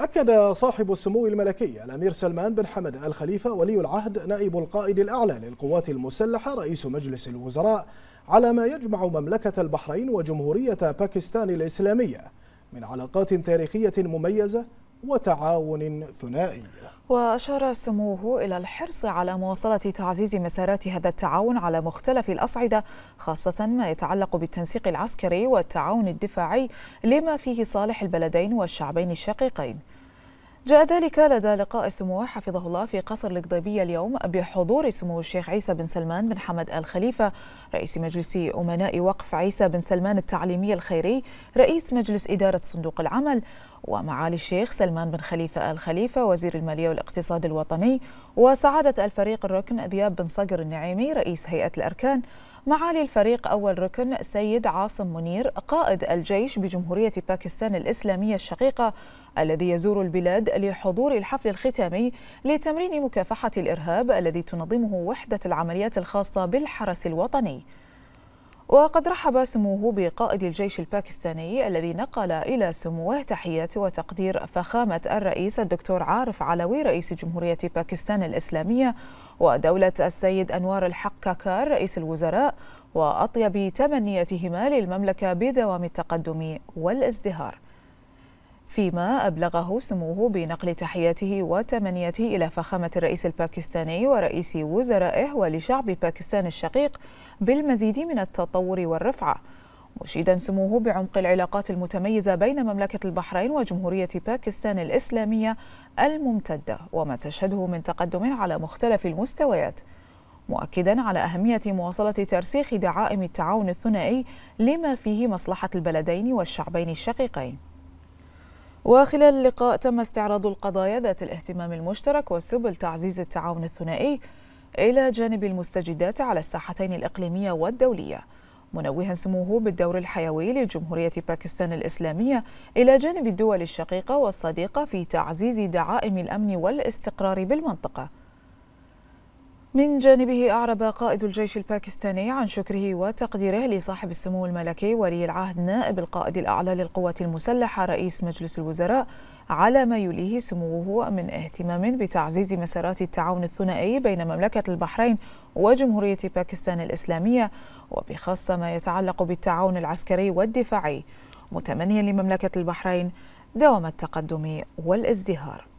أكد صاحب السمو الملكي الأمير سلمان بن حمد الخليفة ولي العهد نائب القائد الأعلى للقوات المسلحة رئيس مجلس الوزراء على ما يجمع مملكة البحرين وجمهورية باكستان الإسلامية من علاقات تاريخية مميزة وتعاون ثنائي وأشار سموه إلى الحرص على مواصلة تعزيز مسارات هذا التعاون على مختلف الأصعدة خاصة ما يتعلق بالتنسيق العسكري والتعاون الدفاعي لما فيه صالح البلدين والشعبين الشقيقين جاء ذلك لدى لقاء سموه حفظه الله في قصر القضيبية اليوم بحضور سمو الشيخ عيسى بن سلمان بن حمد آل خليفة رئيس مجلس أمناء وقف عيسى بن سلمان التعليمي الخيري رئيس مجلس إدارة صندوق العمل ومعالي الشيخ سلمان بن خليفة آل خليفة وزير المالية والاقتصاد الوطني وسعادة الفريق الركن أبياب بن صقر النعيمي رئيس هيئة الأركان معالي الفريق أول ركن سيد عاصم منير قائد الجيش بجمهورية باكستان الإسلامية الشقيقة الذي يزور البلاد لحضور الحفل الختامي لتمرين مكافحة الإرهاب الذي تنظمه وحدة العمليات الخاصة بالحرس الوطني وقد رحب سموه بقائد الجيش الباكستاني الذي نقل إلى سموه تحية وتقدير فخامة الرئيس الدكتور عارف علوي رئيس جمهورية باكستان الإسلامية ودولة السيد أنوار الحق كاكار رئيس الوزراء وأطيب تمنياتهما للمملكة بدوام التقدم والازدهار فيما أبلغه سموه بنقل تحياته وتمنياته إلى فخامة الرئيس الباكستاني ورئيس وزرائه ولشعب باكستان الشقيق بالمزيد من التطور والرفعة مشيدا سموه بعمق العلاقات المتميزة بين مملكة البحرين وجمهورية باكستان الإسلامية الممتدة وما تشهده من تقدم على مختلف المستويات مؤكدا على أهمية مواصلة ترسيخ دعائم التعاون الثنائي لما فيه مصلحة البلدين والشعبين الشقيقين وخلال اللقاء تم استعراض القضايا ذات الاهتمام المشترك وسبل تعزيز التعاون الثنائي إلى جانب المستجدات على الساحتين الإقليمية والدولية منوها سموه بالدور الحيوي لجمهورية باكستان الإسلامية إلى جانب الدول الشقيقة والصديقة في تعزيز دعائم الأمن والاستقرار بالمنطقة من جانبه أعرب قائد الجيش الباكستاني عن شكره وتقديره لصاحب السمو الملكي ولي العهد نائب القائد الأعلى للقوات المسلحة رئيس مجلس الوزراء على ما يليه سموه من اهتمام بتعزيز مسارات التعاون الثنائي بين مملكة البحرين وجمهورية باكستان الإسلامية وبخاصة ما يتعلق بالتعاون العسكري والدفاعي متمنيا لمملكة البحرين دوام التقدم والازدهار